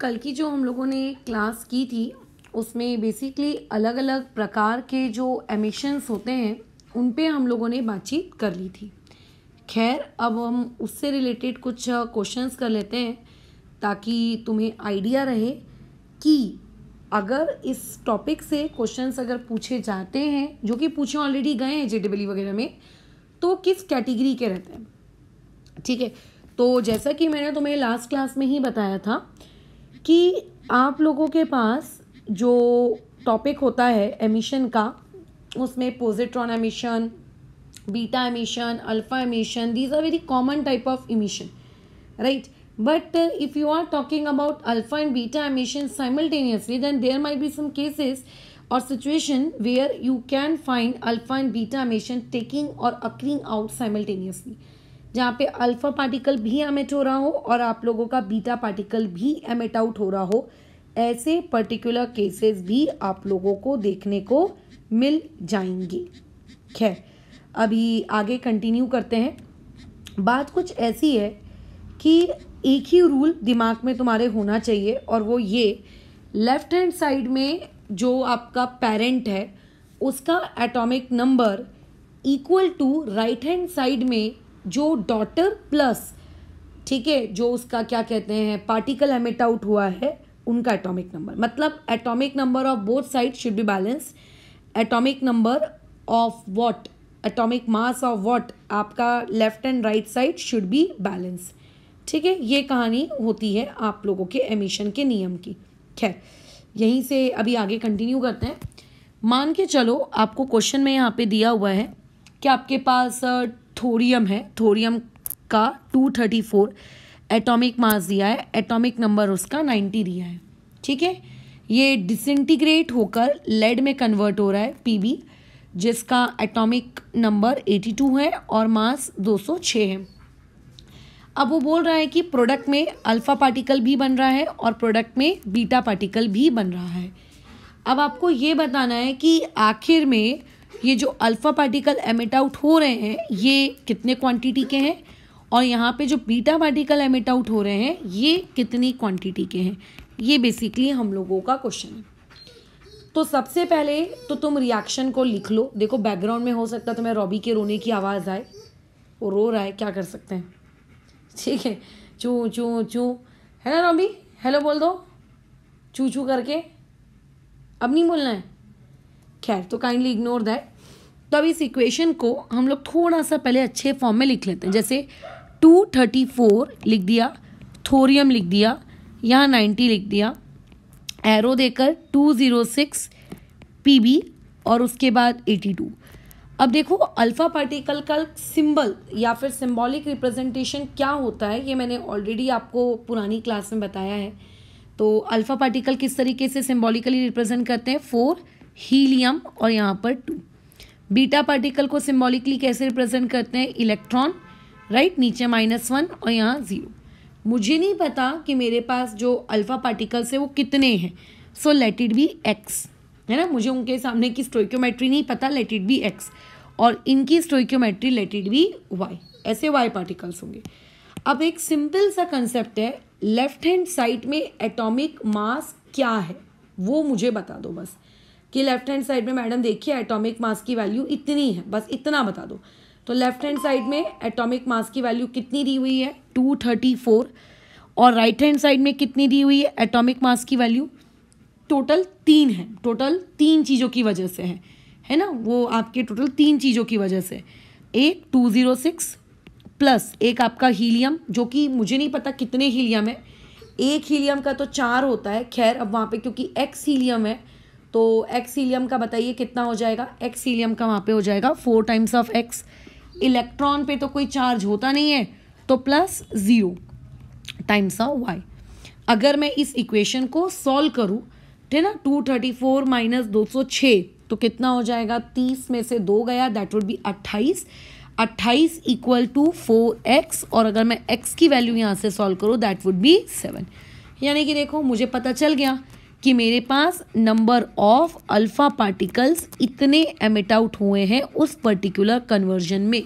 कल की जो हम लोगों ने क्लास की थी उसमें बेसिकली अलग अलग प्रकार के जो एमिशन्स होते हैं उन पे हम लोगों ने बातचीत कर ली थी खैर अब हम उससे रिलेटेड कुछ क्वेश्चंस कर लेते हैं ताकि तुम्हें आइडिया रहे कि अगर इस टॉपिक से क्वेश्चंस अगर पूछे जाते हैं जो कि पूछे ऑलरेडी गए हैं जे वगैरह में तो किस कैटेगरी के रहते हैं ठीक है तो जैसा कि मैंने तुम्हें लास्ट क्लास में ही बताया था कि आप लोगों के पास जो टॉपिक होता है एमिशन का उसमें positron emission beta emission alpha emission these are very common type of emission right but if you are talking about alpha and beta emission simultaneously then there may be some cases or situation where you can find alpha and beta emission taking or occurring out simultaneously जहाँ पे alpha particle भी emit हो रहा हो और आप लोगों का बीटा पार्टिकल भी एमिट आउट हो रहा हो ऐसे पर्टिकुलर केसेस भी आप लोगों को देखने को मिल जाएंगे खैर अभी आगे कंटिन्यू करते हैं बात कुछ ऐसी है कि एक ही रूल दिमाग में तुम्हारे होना चाहिए और वो ये लेफ्ट हैंड साइड में जो आपका पेरेंट है उसका atomic number equal to right hand side में जो डॉटर प्लस ठीक है जो उसका क्या कहते हैं पार्टिकल एमिट आउट हुआ है उनका एटॉमिक नंबर मतलब atomic number of both side should be balance atomic number of what atomic mass of what आपका left and right side should be balance ठीक है ये कहानी होती है आप लोगों के एमिशन के नियम की खैर यहीं से अभी आगे कंटिन्यू करते हैं मान के चलो आपको क्वेश्चन में यहाँ पे दिया हुआ है कि आपके पास uh, थोरियम है थोरियम का 234 एटॉमिक मास दिया है एटॉमिक नंबर उसका 90 दिया है ठीक है ये डिसइंटीग्रेट होकर लेड में कन्वर्ट हो रहा है पीबी जिसका एटॉमिक नंबर 82 है और मास 206 है अब वो बोल रहा है कि प्रोडक्ट में अल्फ़ा पार्टिकल भी बन रहा है और प्रोडक्ट में बीटा पार्टिकल भी बन रहा है अब आपको ये बताना है कि आखिर में ये जो अल्फ़ा पार्टिकल एमिट आउट हो रहे हैं ये कितने क्वांटिटी के हैं और यहाँ पे जो बीटा पार्टिकल एमिट आउट हो रहे हैं ये कितनी क्वांटिटी के हैं ये बेसिकली हम लोगों का क्वेश्चन है तो सबसे पहले तो तुम रिएक्शन को लिख लो देखो बैकग्राउंड में हो सकता तुम्हें रॉबी के रोने की आवाज़ आए वो रो रहा है क्या कर सकते हैं ठीक है चू चू चू है ना रॉबी हेलो बोल दो चू चू करके अब नहीं बोलना है खैर तो काइंडली इग्नोर दैट तो अब इस इक्वेशन को हम लोग थोड़ा सा पहले अच्छे फॉर्म में लिख लेते हैं जैसे टू थर्टी फोर लिख दिया थोरियम लिख दिया यहाँ नाइन्टी लिख दिया एरो देकर two zero six P B और उसके बाद एटी टू अब देखो अल्फ़ा पार्टिकल का सिंबल या फिर सिंबॉलिक रिप्रेजेंटेशन क्या होता है ये मैंने ऑलरेडी आपको पुरानी क्लास में बताया है तो अल्फ़ा पार्टिकल किस तरीके से सिंबॉलिकली रिप्रेजेंट करते हैं फोर हीलियम और यहाँ पर टू बीटा पार्टिकल को सिम्बॉलिकली कैसे रिप्रेजेंट करते हैं इलेक्ट्रॉन राइट नीचे माइनस वन और यहाँ ज़ीरो मुझे नहीं पता कि मेरे पास जो अल्फ़ा पार्टिकल्स है वो कितने हैं so let it be x है ना मुझे उनके सामने की स्टोक्योमेट्री नहीं पता लेट इट बी एक्स और इनकी stoichiometry let it be y ऐसे वाई पार्टिकल्स होंगे अब एक सिंपल सा कंसेप्ट है लेफ्ट हैंड साइड में एटॉमिक मास क्या है वो मुझे बता दो बस कि लेफ्ट हैंड साइड में मैडम देखिए एटॉमिक मास की वैल्यू इतनी है बस इतना बता दो तो लेफ्ट हैंड साइड में एटॉमिक मास की वैल्यू कितनी दी हुई है टू थर्टी फोर और राइट हैंड साइड में कितनी दी हुई है एटॉमिक मास की वैल्यू टोटल तीन है टोटल तीन चीज़ों की वजह से है है ना वो आपके टोटल तीन चीज़ों की वजह से एक टू ज़ीरो सिक्स प्लस एक आपका हीलियम जो कि मुझे नहीं पता कितने हीलियम है एक हीलियम का तो चार होता है खैर अब वहाँ पे क्योंकि एक्स हीलियम है तो एक्सीलियम का बताइए कितना हो जाएगा एक्सीलियम का वहाँ पे हो जाएगा four times of x electron पे तो कोई चार्ज होता नहीं है तो plus zero times of y अगर मैं इस इक्वेशन को सॉल्व करूँ ठीक ना टू थर्टी फोर माइनस दो सौ छः तो कितना हो जाएगा तीस में से दो गया दैट वुड बी अट्ठाईस अट्ठाईस इक्वल टू फोर एक्स और अगर मैं एक्स की वैल्यू यहाँ से सॉल्व करूँ दैट वुड बी सेवन यानी कि देखो मुझे पता चल गया कि मेरे पास नंबर ऑफ अल्फ़ा पार्टिकल्स इतने एमिट आउट हुए हैं उस पर्टिकुलर कन्वर्जन में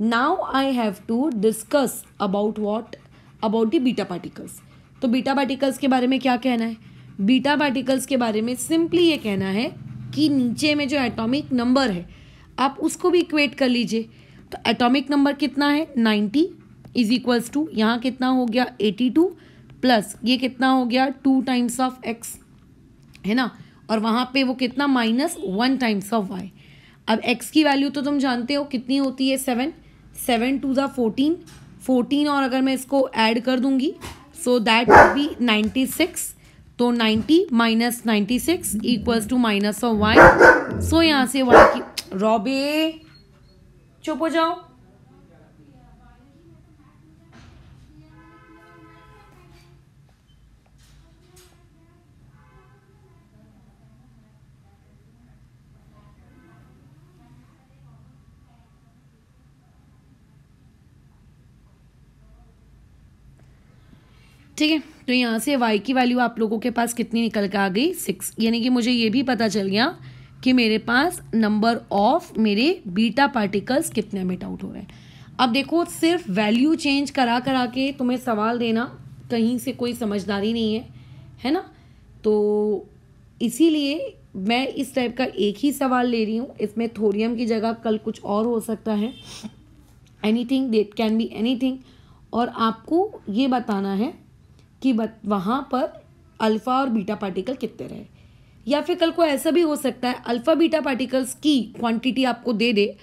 now I have to discuss about what about the beta particles तो बीटा पार्टिकल्स के बारे में क्या कहना है बीटा पार्टिकल्स के बारे में सिंपली ये कहना है कि नीचे में जो एटॉमिक नंबर है आप उसको भी इक्वेट कर लीजिए तो एटॉमिक नंबर कितना है नाइन्टी इज इक्वल्स टू यहाँ कितना हो गया एटी टू प्लस ये कितना हो गया टू टाइम्स ऑफ एक्स है ना और वहाँ पे वो कितना minus one times of y अब एक्स की वैल्यू तो तुम जानते हो कितनी होती है सेवन सेवन टू ज़ा फोर्टीन फोर्टीन और अगर मैं इसको ऐड कर दूंगी so that be ninety six तो ninety minus ninety six equals to minus of y so यहाँ से वाई की रॉबे चुप हो जाओ ठीक है तो यहाँ से वाई की वैल्यू आप लोगों के पास कितनी निकल के आ गई सिक्स यानी कि मुझे ये भी पता चल गया कि मेरे पास नंबर ऑफ मेरे बीटा पार्टिकल्स कितने मिट आउट हो रहे हैं अब देखो सिर्फ वैल्यू चेंज करा करा के तुम्हें सवाल देना कहीं से कोई समझदारी नहीं है है ना तो इसीलिए मैं इस टाइप का एक ही सवाल ले रही हूँ इसमें थोरियम की जगह कल कुछ और हो सकता है anything that can be anything और आपको ये बताना है कि वहाँ पर अल्फ़ा और बीटा पार्टिकल कितने रहे या फिर कल को ऐसा भी हो सकता है अल्फ़ा बीटा पार्टिकल्स की क्वांटिटी आपको दे दे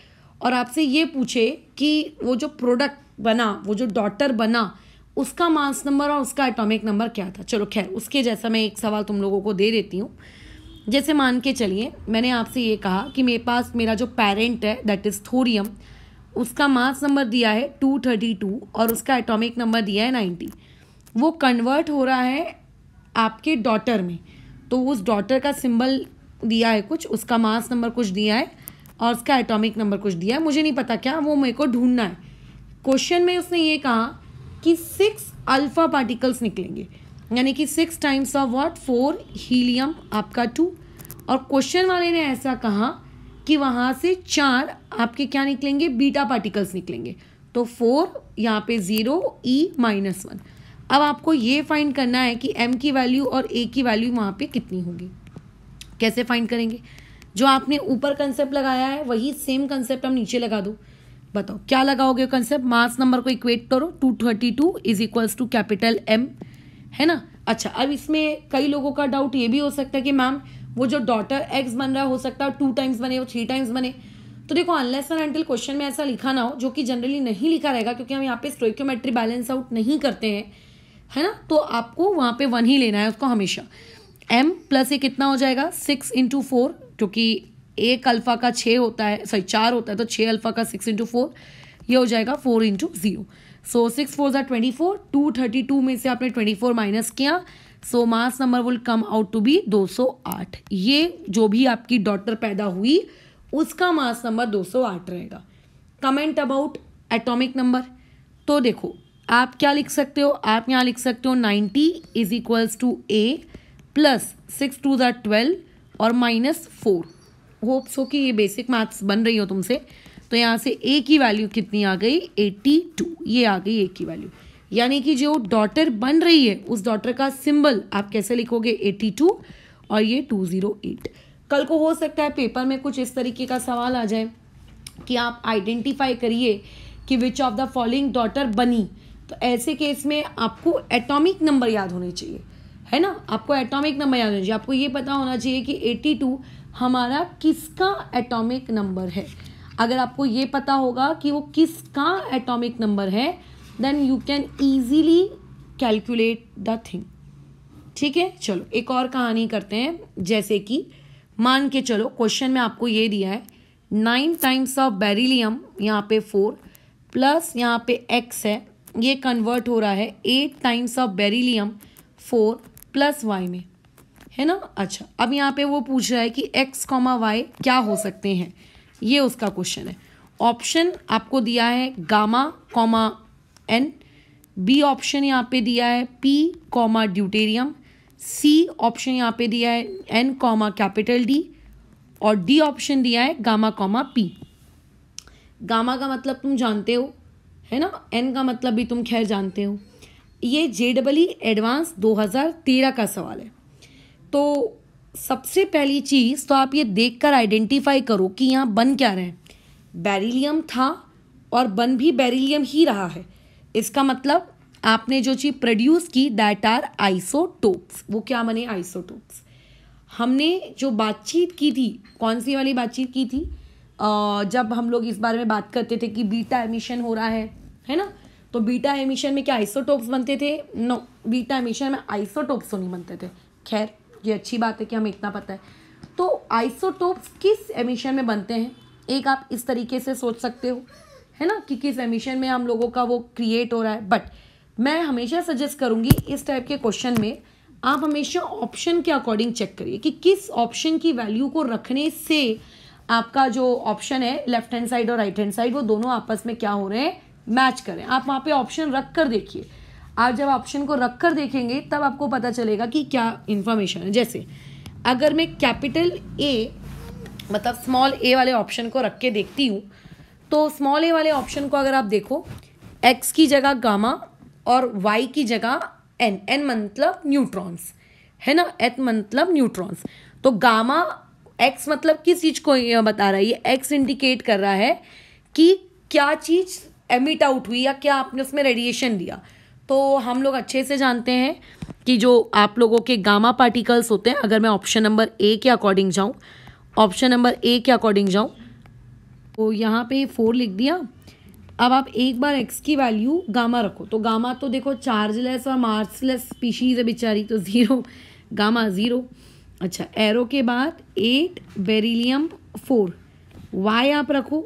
और आपसे ये पूछे कि वो जो प्रोडक्ट बना वो जो डॉटर बना उसका मास नंबर और उसका एटॉमिक नंबर क्या था चलो खैर उसके जैसा मैं एक सवाल तुम लोगों को दे देती हूँ जैसे मान के चलिए मैंने आपसे ये कहा कि मेरे पास मेरा जो पेरेंट है दैट इज़ थोरियम उसका मास नंबर दिया है टू थर्टी टू और उसका एटॉमिक नंबर दिया है नाइन्टी वो कन्वर्ट हो रहा है आपके डॉटर में तो उस डॉटर का सिंबल दिया है कुछ उसका मास नंबर कुछ दिया है और उसका एटॉमिक नंबर कुछ दिया है मुझे नहीं पता क्या वो मेरे को ढूंढना है क्वेश्चन में उसने ये कहा कि सिक्स अल्फ़ा पार्टिकल्स निकलेंगे यानी कि six times of what four helium आपका टू और क्वेश्चन वाले ने ऐसा कहा कि वहाँ से चार आपके क्या निकलेंगे बीटा पार्टिकल्स निकलेंगे तो फोर यहाँ पे ज़ीरो ई माइनस वन अब आपको ये फाइंड करना है कि एम की वैल्यू और ए की वैल्यू वहाँ पे कितनी होगी कैसे फाइंड करेंगे जो आपने ऊपर कंसेप्ट लगाया है वही सेम कंसेप्ट हम नीचे लगा दो बताओ क्या लगाओगे कंसेप्ट मास नंबर को इक्वेट करो two thirty two is equals to capital M है ना अच्छा अब इसमें कई लोगों का डाउट ये भी हो सकता है कि मैम वो जो डॉटर एक्स बन रहा है हो सकता है टू टाइम्स बने वो थ्री टाइम्स बने तो देखो अनलेस एंड एंटिल क्वेश्चन में ऐसा लिखा ना हो जो कि जनरली नहीं लिखा रहेगा क्योंकि हम यहाँ पे स्टोक्योमेट्री बैलेंस आउट नहीं करते हैं है ना तो आपको वहाँ पे वन ही लेना है उसको हमेशा एम प्लस ए कितना हो जाएगा सिक्स इंटू फोर क्योंकि एक अल्फ़ा का छः होता है सॉरी चार होता है तो छः अल्फ़ा का सिक्स इंटू फोर ये हो जाएगा four into zero so six four ज़ार twenty four two thirty two में से आपने ट्वेंटी फोर माइनस किया so mass number will come out to be दो सौ आठ ये जो भी आपकी डॉटर पैदा हुई उसका मास नंबर दो सौ आठ रहेगा कमेंट अबाउट एटॉमिक नंबर तो देखो आप क्या लिख सकते हो आप यहाँ लिख सकते हो ninety is equals to A plus six two ज़ा ट्वेल्व और माइनस फोर होप्स हो कि ये बेसिक मैथ्स बन रही हो तुमसे तो यहाँ से ए की वैल्यू कितनी आ गई एट्टी टू ये आ गई ए की वैल्यू यानी कि जो डॉटर बन रही है उस डॉटर का सिंबल आप कैसे लिखोगे एट्टी टू और ये टू ज़ीरो एट कल को हो सकता है पेपर में कुछ इस तरीके का सवाल आ जाए कि आप आइडेंटिफाई करिए कि which of the following daughter बनी तो ऐसे केस में आपको एटॉमिक नंबर याद होने चाहिए है ना आपको एटॉमिक नंबर याद होना चाहिए आपको ये पता होना चाहिए कि एटी टू हमारा किसका एटॉमिक नंबर है अगर आपको ये पता होगा कि वो किसका एटॉमिक नंबर है then you can easily calculate the thing ठीक है चलो एक और कहानी करते हैं जैसे कि मान के चलो क्वेश्चन में आपको ये दिया है नाइन टाइम्स ऑफ बेरिलियम यहाँ पे फोर प्लस यहाँ पे एक्स है ये कन्वर्ट हो रहा है eight times of beryllium four plus y में है ना अच्छा अब यहाँ पे वो पूछ रहा है कि एक्स कॉमा वाई क्या हो सकते हैं ये उसका क्वेश्चन है ऑप्शन आपको दिया है gamma comma N B option यहाँ पे दिया है P comma deuterium C option यहाँ पे दिया है एन कॉमा कैपिटल डी और डी ऑप्शन दिया है गामा कॉमा पी गामा का मतलब तुम जानते हो है ना एन का मतलब भी तुम खैर जानते हो ये जे डबल ई एडवांस 2013 का सवाल है तो सबसे पहली चीज़ तो आप ये देख कर आइडेंटिफाई करो कि यहाँ बन क्या रहे बैरीलियम था और बन भी बैरिलियम ही रहा है इसका मतलब आपने जो चीज़ प्रोड्यूस की दैट आर आइसोटोप्स वो क्या बने आइसोटोप्स हमने जो बातचीत की थी कौन सी वाली बातचीत की थी जब हम लोग इस बारे में बात करते थे कि बीटा एमिशन हो रहा है है ना तो बीटा एमिशन में क्या आइसोटोप्स बनते थे नो बीटा एमिशन में आइसोटोप्स तो नहीं बनते थे खैर ये अच्छी बात है कि हमें इतना पता है तो आइसोटोप्स किस एमिशन में बनते हैं एक आप इस तरीके से सोच सकते हो है ना कि किस एमिशन में हम लोगों का वो क्रिएट हो रहा है बट मैं हमेशा सजेस्ट करूँगी इस टाइप के क्वेश्चन में आप हमेशा ऑप्शन के अकॉर्डिंग चेक करिए कि किस ऑप्शन की वैल्यू को रखने से आपका जो ऑप्शन है लेफ्ट हैंड साइड और राइट हैंड साइड वो दोनों आपस में क्या हो रहे हैं मैच करें आप वहाँ पे ऑप्शन रख कर देखिए आप जब ऑप्शन को रख कर देखेंगे तब आपको पता चलेगा कि क्या इन्फॉर्मेशन है जैसे अगर मैं कैपिटल ए मतलब स्मॉल ए वाले ऑप्शन को रख के देखती हूँ तो स्मॉल ए वाले ऑप्शन को अगर आप देखो एक्स की जगह गामा और वाई की जगह एन एन मतलब न्यूट्रॉन्स है ना एथ मतलब न्यूट्रॉन्स तो गामा एक्स मतलब किस चीज़ को बता रहा है ये एक्स इंडिकेट कर रहा है कि क्या चीज़ एमिट आउट हुई या क्या आपने उसमें रेडिएशन दिया तो हम लोग अच्छे से जानते हैं कि जो आप लोगों के गामा पार्टिकल्स होते हैं अगर मैं ऑप्शन नंबर ए के अकॉर्डिंग जाऊँ ऑप्शन नंबर ए के अकॉर्डिंग जाऊँ तो यहाँ पे फोर लिख दिया अब आप एक बार एक्स की वैल्यू गामा रखो तो गामा तो देखो चार्जलेस और मार्सलेस स्पीशीज़ है बेचारी तो ज़ीरो गामा ज़ीरो अच्छा एरो के बाद एट बेरिलियम फोर वाई आप रखो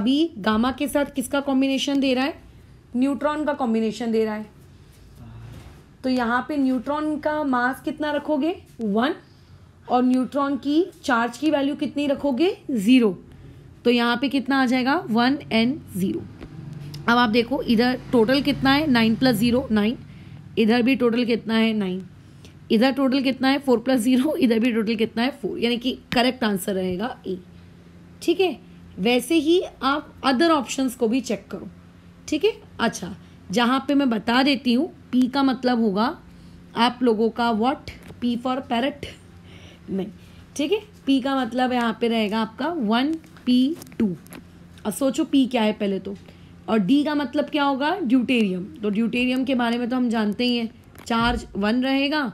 अभी गामा के साथ किसका कॉम्बिनेशन दे रहा है न्यूट्रॉन का कॉम्बिनेशन दे रहा है तो यहाँ पे न्यूट्रॉन का मास कितना रखोगे वन और न्यूट्रॉन की चार्ज की वैल्यू कितनी रखोगे ज़ीरो तो यहाँ पे कितना आ जाएगा वन एंड ज़ीरो अब आप देखो इधर टोटल कितना है नाइन प्लस ज़ीरो नाइन इधर भी टोटल कितना है नाइन इधर टोटल कितना है फोर प्लस ज़ीरो इधर भी टोटल कितना है फोर यानी कि करेक्ट आंसर रहेगा ए ठीक है वैसे ही आप अदर ऑप्शंस को भी चेक करो ठीक है अच्छा जहाँ पे मैं बता देती हूँ पी का मतलब होगा आप लोगों का वॉट पी फॉर पैरट नहीं ठीक है पी का मतलब यहाँ पे रहेगा आपका वन पी टू अब सोचो पी क्या है पहले तो और डी का मतलब क्या होगा ड्यूटेरियम तो ड्यूटेरियम के बारे में तो हम जानते ही हैं चार्ज वन रहेगा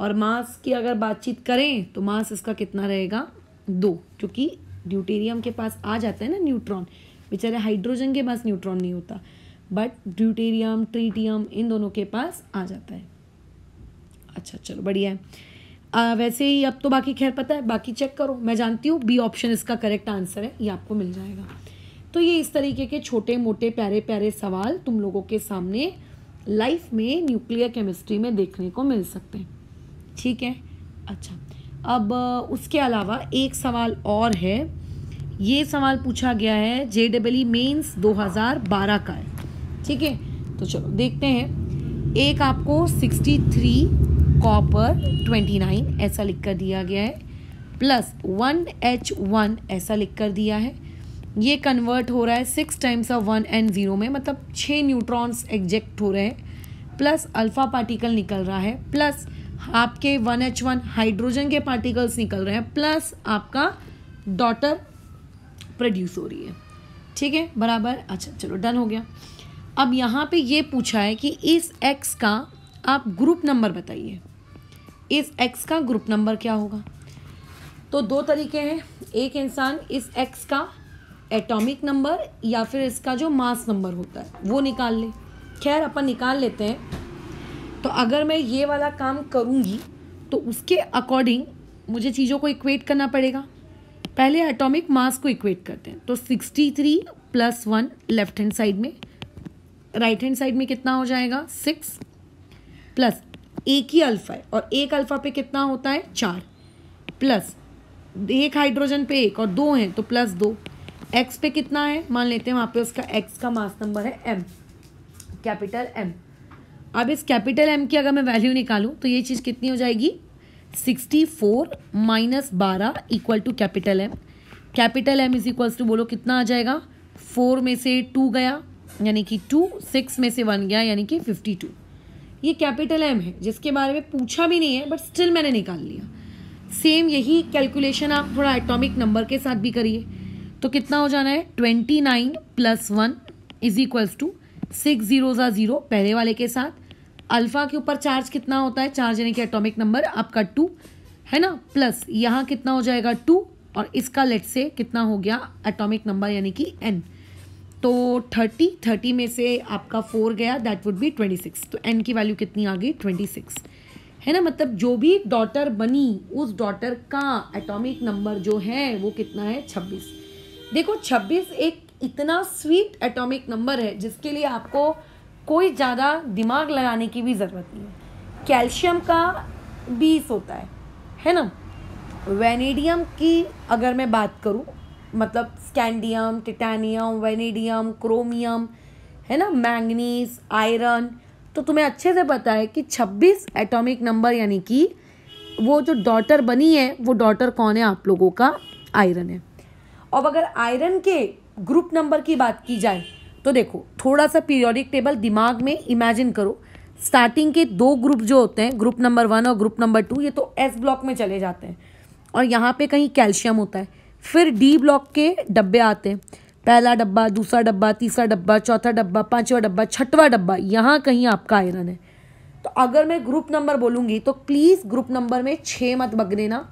और मास की अगर बातचीत करें तो मास इसका कितना रहेगा दो क्योंकि ड्यूटेरियम के पास आ जाता है ना न्यूट्रॉन बेचारे हाइड्रोजन के पास न्यूट्रॉन नहीं होता बट ड्यूटेरियम ट्रीटियम इन दोनों के पास आ जाता है अच्छा चलो बढ़िया है आ, वैसे ही अब तो बाकी खैर पता है बाकी चेक करो मैं जानती हूँ बी ऑप्शन इसका करेक्ट आंसर है ये आपको मिल जाएगा तो ये इस तरीके के छोटे मोटे प्यारे प्यारे सवाल तुम लोगों के सामने लाइफ में न्यूक्लियर केमिस्ट्री में देखने को मिल सकते हैं ठीक है अच्छा अब उसके अलावा एक सवाल और है ये सवाल पूछा गया है जे डबल ई मेन्स बारह का है ठीक है तो चलो देखते हैं एक आपको sixty three copper twenty nine ऐसा लिख कर दिया गया है प्लस वन एच वन ऐसा लिख कर दिया है ये कन्वर्ट हो रहा है six times of one and zero में मतलब छः न्यूट्रॉन्स एग्जेक्ट हो रहे हैं प्लस अल्फ़ा पार्टिकल निकल रहा है प्लस आपके वन एच वन हाइड्रोजन के पार्टिकल्स निकल रहे हैं प्लस आपका डॉटर प्रोड्यूस हो रही है ठीक है बराबर अच्छा चलो डन हो गया अब यहाँ पे ये पूछा है कि इस एक्स का आप ग्रुप नंबर बताइए इस एक्स का ग्रुप नंबर क्या होगा तो दो तरीके हैं एक इंसान इस एक्स का एटॉमिक नंबर या फिर इसका जो मास नंबर होता है वो निकाल ले खैर अपन निकाल लेते हैं तो अगर मैं ये वाला काम करूँगी तो उसके अकॉर्डिंग मुझे चीज़ों को इक्वेट करना पड़ेगा पहले एटॉमिक मास को इक्वेट करते हैं तो sixty three plus one left hand side में राइट हैंड साइड में कितना हो जाएगा सिक्स प्लस एक ही अल्फ़ा है और एक अल्फ़ा पे कितना होता है चार प्लस एक हाइड्रोजन पे एक और दो हैं तो प्लस दो एक्स पे कितना है मान लेते हैं वहाँ पे उसका एक्स का मास नंबर है एम कैपिटल एम अब इस कैपिटल एम की अगर मैं वैल्यू निकालूँ तो ये चीज़ कितनी हो जाएगी सिक्सटी फोर माइनस बारह equal to capital M capital M is equals to बोलो कितना आ जाएगा फोर में से टू गया यानी कि टू सिक्स में से वन गया यानी कि फिफ्टी टू ये कैपिटल एम है जिसके बारे में पूछा भी नहीं है बट स्टिल मैंने निकाल लिया सेम यही कैलकुलेशन आप थोड़ा एटॉमिक नंबर के साथ भी करिए तो कितना हो जाना है twenty nine plus one is equals to six zero ज़ा ज़ीरो पहले वाले के साथ अल्फा के ऊपर चार्ज कितना होता है चार्ज यानी कि एटॉमिक नंबर आपका टू है ना प्लस यहाँ कितना हो जाएगा टू और इसका लेट से कितना हो गया एटॉमिक नंबर यानी कि एन तो थर्टी थर्टी में से आपका फोर गया that would be twenty six तो एन की वैल्यू कितनी आ गई ट्वेंटी सिक्स है ना मतलब जो भी डॉटर बनी उस डॉटर का एटॉमिक नंबर जो है वो कितना है छब्बीस देखो छब्बीस एक इतना स्वीट एटॉमिक नंबर है जिसके लिए आपको कोई ज़्यादा दिमाग लगाने की भी ज़रूरत नहीं है कैल्शियम का बीस होता है है ना वेनेडियम की अगर मैं बात करूँ मतलब स्कैंडियम टिटानियम वेनेडियम क्रोमियम है ना मैंगनीज आयरन तो तुम्हें अच्छे से पता है कि 26 एटॉमिक नंबर यानी कि वो जो डॉटर बनी है वो डॉटर कौन है आप लोगों का आयरन है अब अगर आयरन के ग्रुप नंबर की बात की जाए तो देखो थोड़ा सा पीरियोडिक टेबल दिमाग में इमेजिन करो स्टार्टिंग के दो ग्रुप जो होते हैं ग्रुप नंबर वन और ग्रुप नंबर टू ये तो एस ब्लॉक में चले जाते हैं और यहाँ पे कहीं कैल्शियम होता है फिर डी ब्लॉक के डब्बे आते हैं पहला डब्बा दूसरा डब्बा तीसरा डब्बा चौथा डब्बा पांचवा डब्बा छठवा डब्बा यहाँ कहीं आपका आयरन है तो अगर मैं ग्रुप नंबर बोलूँगी तो प्लीज़ ग्रुप नंबर में छः मत बग देना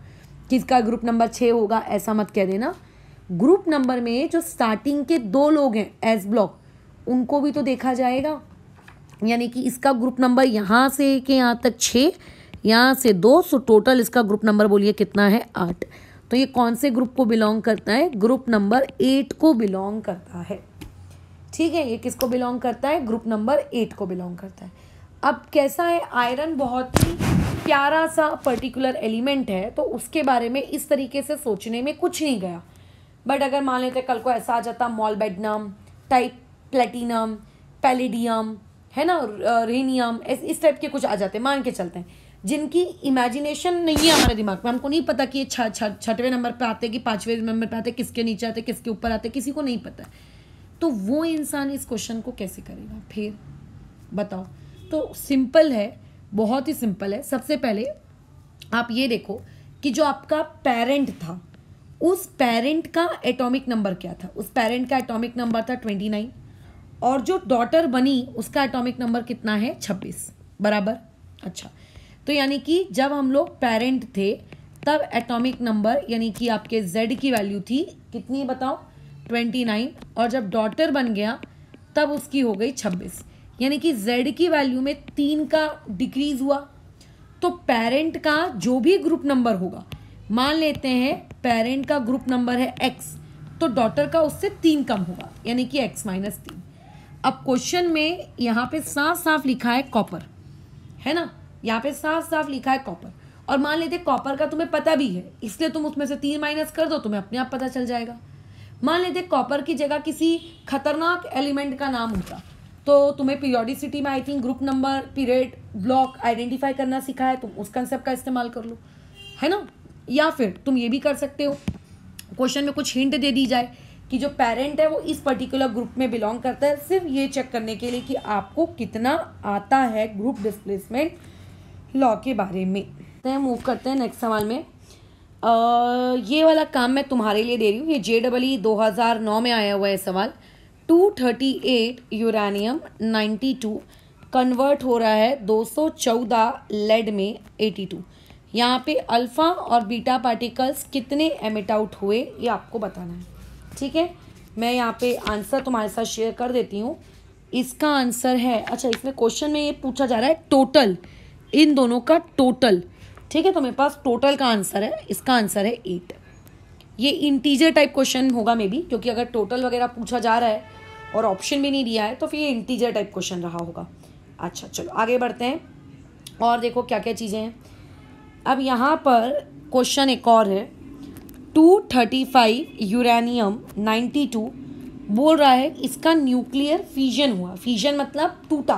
किसका ग्रुप नंबर छः होगा ऐसा मत कह देना ग्रुप नंबर में जो स्टार्टिंग के दो लोग हैं एस ब्लॉक उनको भी तो देखा जाएगा यानी कि इसका ग्रुप नंबर यहाँ से के यहाँ तक छः यहाँ से दो सो टोटल इसका ग्रुप नंबर बोलिए कितना है आठ तो ये कौन से ग्रुप को बिलोंग करता है ग्रुप नंबर एट को बिलोंग करता है ठीक है ये किसको बिलोंग करता है ग्रुप नंबर एट को बिलोंग करता है अब कैसा है आयरन बहुत ही प्यारा सा पर्टिकुलर एलिमेंट है तो उसके बारे में इस तरीके से सोचने में कुछ नहीं गया बट अगर मान लेते कल को ऐसा आ जाता बेडनम टाइप प्लेटिनम पैलेडियम है ना रेनियम इस टाइप के कुछ आ जाते हैं मान के चलते हैं जिनकी इमेजिनेशन नहीं है हमारे दिमाग में हमको नहीं पता कि ये छठवें नंबर पे आते कि पाँचवें नंबर पे आते किसके नीचे आते किसके ऊपर आते किसी को नहीं पता तो वो इंसान इस क्वेश्चन को कैसे करेगा फिर बताओ तो सिंपल है बहुत ही सिंपल है सबसे पहले आप ये देखो कि जो आपका पेरेंट था उस पेरेंट का एटॉमिक नंबर क्या था उस पेरेंट का एटॉमिक नंबर था ट्वेंटी नाइन और जो डॉटर बनी उसका एटॉमिक नंबर कितना है छब्बीस बराबर अच्छा तो यानी कि जब हम लोग पेरेंट थे तब एटॉमिक नंबर यानी कि आपके जेड की वैल्यू थी कितनी बताओ ट्वेंटी नाइन और जब डॉटर बन गया तब उसकी हो गई छब्बीस यानी कि जेड की वैल्यू में तीन का डिक्रीज हुआ तो पेरेंट का जो भी ग्रुप नंबर होगा मान लेते हैं पेरेंट का ग्रुप नंबर है एक्स तो डॉटर का उससे तीन कम होगा यानी कि एक्स माइनस तीन अब क्वेश्चन में यहाँ पे साफ साफ लिखा है कॉपर है ना यहाँ पे साफ साफ लिखा है कॉपर और मान लेते कॉपर का तुम्हें पता भी है इसलिए तुम उसमें से तीन माइनस कर दो तुम्हें अपने आप पता चल जाएगा मान लेते कॉपर की जगह किसी खतरनाक एलिमेंट का नाम होता तो तुम्हें पीरियोडिसिटी में I think group number period block identify करना सीखा है तुम उस कंसेप्ट का इस्तेमाल कर लो है ना या फिर तुम ये भी कर सकते हो क्वेश्चन में कुछ हिंट दे दी जाए कि जो पेरेंट है वो इस पर्टिकुलर ग्रुप में बिलोंग करता है सिर्फ ये चेक करने के लिए कि आपको कितना आता है ग्रुप डिस्प्लेसमेंट लॉ के बारे में तो मूव करते हैं नेक्स्ट सवाल में आ, ये वाला काम मैं तुम्हारे लिए दे रही हूँ ये जे डबल ई दो हज़ार नौ में आया हुआ है सवाल two thirty eight uranium ninety two convert हो रहा है दो सौ चौदह लेड में एटी टू यहाँ पे अल्फ़ा और बीटा पार्टिकल्स कितने एमिट आउट हुए ये आपको बताना है ठीक है मैं यहाँ पे आंसर तुम्हारे साथ शेयर कर देती हूँ इसका आंसर है अच्छा इसमें क्वेश्चन में ये पूछा जा रहा है टोटल इन दोनों का टोटल ठीक है तो मेरे पास टोटल का आंसर है इसका आंसर है एट ये इंटीजर टाइप क्वेश्चन होगा मे बी क्योंकि अगर टोटल वगैरह पूछा जा रहा है और ऑप्शन भी नहीं दिया है तो फिर ये इंटीजर टाइप क्वेश्चन रहा होगा अच्छा चलो आगे बढ़ते हैं और देखो क्या क्या चीज़ें हैं अब यहाँ पर क्वेश्चन एक और है 235 यूरेनियम 92 बोल रहा है इसका न्यूक्लियर फीजन हुआ फीजन मतलब टूटा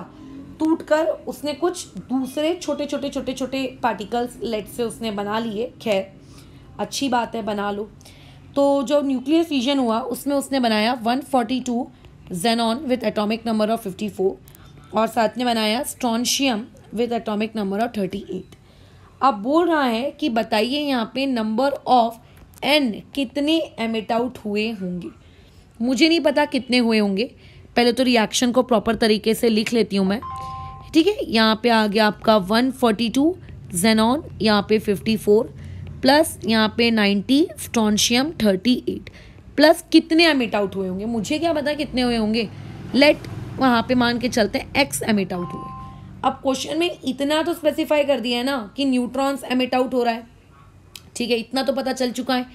टूट कर उसने कुछ दूसरे छोटे छोटे छोटे छोटे पार्टिकल्स लेट से उसने बना लिए खैर अच्छी बात है बना लो तो जो न्यूक्लियर फीजन हुआ उसमें उसने बनाया 142 forty two xenon with atomic number of 54 और साथ में बनाया strontium with atomic number of 38 अब बोल रहा है कि बताइए यहाँ पे नंबर ऑफ एन कितने एमिट आउट हुए होंगे मुझे नहीं पता कितने हुए होंगे पहले तो रिएक्शन को प्रॉपर तरीके से लिख लेती हूँ मैं ठीक है यहाँ पे आ गया आपका 142 फोर्टी टू जेनॉन यहाँ पे 54 प्लस यहाँ पे 90 स्टॉन्शियम 38 प्लस कितने एमिट आउट हुए होंगे मुझे क्या पता कितने हुए होंगे लेट वहाँ पे मान के चलते हैं एक्स एमिट आउट हुए अब क्वेश्चन में इतना तो स्पेसिफाई कर दिया है ना कि न्यूट्रॉन्स एमिट आउट हो रहा है ठीक है इतना तो पता चल चुका है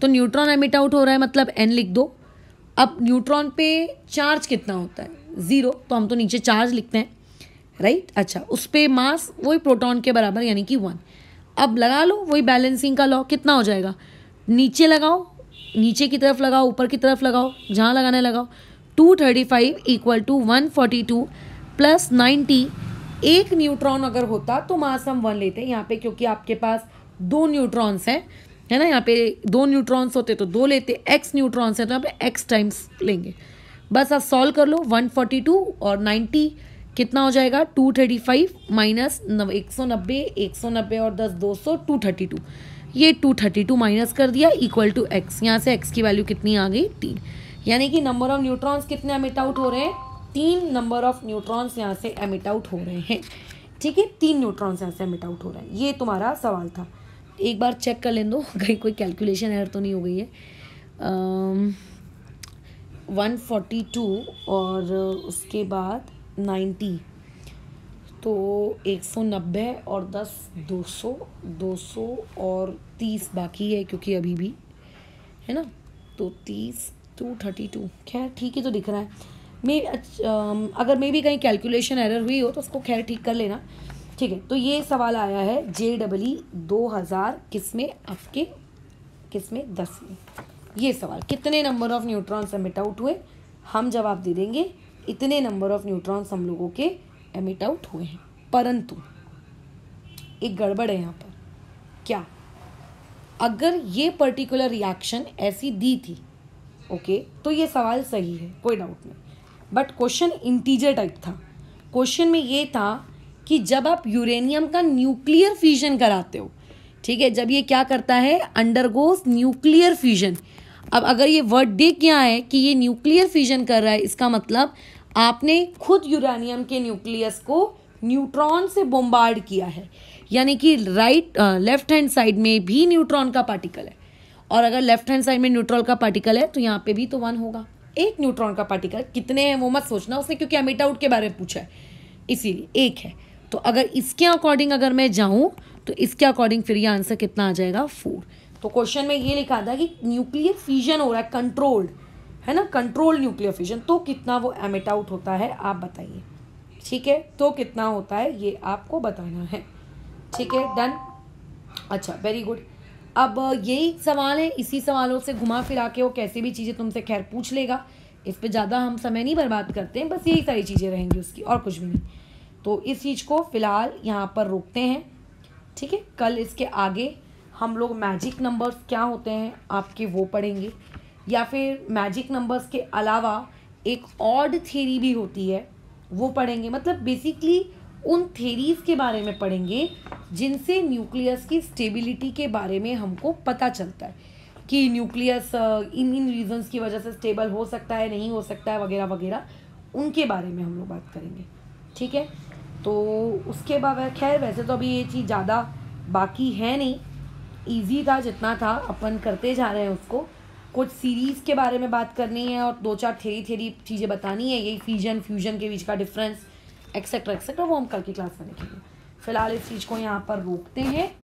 तो न्यूट्रॉन एमिट आउट हो रहा है मतलब एन लिख दो अब न्यूट्रॉन पे चार्ज कितना होता है ज़ीरो तो हम तो नीचे चार्ज लिखते हैं राइट अच्छा उस पर मास वही प्रोटॉन के बराबर यानी कि वन अब लगा लो वही बैलेंसिंग का लॉ कितना हो जाएगा नीचे लगाओ नीचे की तरफ लगाओ ऊपर की तरफ लगाओ जहाँ लगाने लगाओ two thirty five equal to one forty two plus ninety एक न्यूट्रॉन अगर होता तो मास हम वन लेते हैं यहाँ पे क्योंकि आपके पास दो न्यूट्रॉन्स हैं है ना यहाँ पे दो न्यूट्रॉन्स होते तो दो लेते एक्स न्यूट्रॉन्स हैं तो यहाँ पे एक्स टाइम्स लेंगे बस आप सॉल्व कर लो 142 और 90 कितना हो जाएगा 235 माइनस एक सौ नब्बे एक सौ नब्बे और दस दो सौ टू थर्टी टू ये टू थर्टी टू माइनस कर दिया इक्वल टू एक्स यहाँ से एक्स की वैल्यू कितनी आ गई तीन यानी कि नंबर ऑफ न्यूट्रॉन्स कितने एमिट आउट हो रहे हैं तीन नंबर ऑफ न्यूट्रॉन्स यहाँ से एमिट आउट हो रहे हैं ठीक है तीन न्यूट्रॉन्स यहाँ से एमिट आउट हो रहे हैं ये तुम्हारा सवाल था एक बार चेक कर लें दो कहीं कोई कैलकुलेशन एयर तो नहीं हो गई है वन फोर्टी टू और उसके बाद नाइन्टी तो एक सौ नब्बे और दस दो सौ दो सौ और तीस बाकी है क्योंकि अभी भी है ना तो तीस टू थर्टी टू खैर ठीक ही तो दिख रहा है मे अगर मे भी कहीं कैलकुलेशन एरर हुई हो तो उसको खैर ठीक कर लेना ठीक है तो ये सवाल आया है जे डबल दो हज़ार किस में आपके किस में दस में ये सवाल कितने number of neutrons emit out हुए हम जवाब दे देंगे इतने नंबर ऑफ न्यूट्रॉन्स हम लोगों के एमिट आउट हुए हैं परंतु एक गड़बड़ है यहाँ पर क्या अगर ये पर्टिकुलर रिएक्शन ऐसी दी थी ओके तो ये सवाल सही है कोई डाउट नहीं बट क्वेश्चन इंटीजर टाइप था क्वेश्चन में ये था कि जब आप यूरेनियम का न्यूक्लियर फ्यूजन कराते हो ठीक है जब ये क्या करता है अंडरगोस न्यूक्लियर फ्यूजन अब अगर ये वर्ड डे क्या है कि ये न्यूक्लियर फ्यूजन कर रहा है इसका मतलब आपने खुद यूरानियम के न्यूक्लियस को न्यूट्रॉन से बोम्बार्ड किया है यानी कि राइट लेफ्ट हैंड साइड में भी न्यूट्रॉन का पार्टिकल है और अगर लेफ्ट हैंड साइड में न्यूट्रॉन का पार्टिकल है तो यहाँ पे भी तो वन होगा एक न्यूट्रॉन का पार्टिकल कितने हैं वो मत सोचना उसने क्योंकि अमिट आउट के बारे में पूछा है इसीलिए एक है तो अगर इसके अकॉर्डिंग अगर मैं जाऊँ तो इसके अकॉर्डिंग फिर ये आंसर कितना आ जाएगा फोर तो क्वेश्चन में ये लिखा था कि न्यूक्लियर फ्यूजन हो रहा है कंट्रोल्ड है ना कंट्रोल न्यूक्लियर फ्यूजन तो कितना वो एमिट आउट होता है आप बताइए ठीक है तो कितना होता है ये आपको बताना है ठीक है डन अच्छा वेरी गुड अब यही सवाल है इसी सवालों से घुमा फिरा के वो कैसे भी चीज़ें तुमसे खैर पूछ लेगा इस पर ज़्यादा हम समय नहीं बर्बाद करते हैं बस यही सारी चीज़ें रहेंगी उसकी और कुछ भी नहीं तो इस चीज़ को फ़िलहाल यहाँ पर रोकते हैं ठीक है कल इसके आगे हम लोग मैजिक नंबर्स क्या होते हैं आपके वो पढ़ेंगे या फिर मैजिक नंबर्स के अलावा एक ऑड थेरी भी होती है वो पढ़ेंगे मतलब बेसिकली उन थेरीज के बारे में पढ़ेंगे जिनसे न्यूक्लियस की स्टेबिलिटी के बारे में हमको पता चलता है कि न्यूक्लियस uh, इन इन रीजंस की वजह से स्टेबल हो सकता है नहीं हो सकता है वगैरह वगैरह उनके बारे में हम लोग बात करेंगे ठीक है तो उसके बाद खैर वैसे तो अभी ये चीज़ ज़्यादा बाकी है नहीं ईजी था जितना था अपन करते जा रहे हैं उसको कुछ सीरीज़ के बारे में बात करनी है और दो चार थेरी थेरी चीज़ें बतानी है यही फ्यूजन फ्यूजन के बीच का डिफरेंस एक्सेट्रा एक्सेट्रा वो हम कल की क्लास में देखेंगे फ़िलहाल इस चीज़ को यहाँ पर रोकते हैं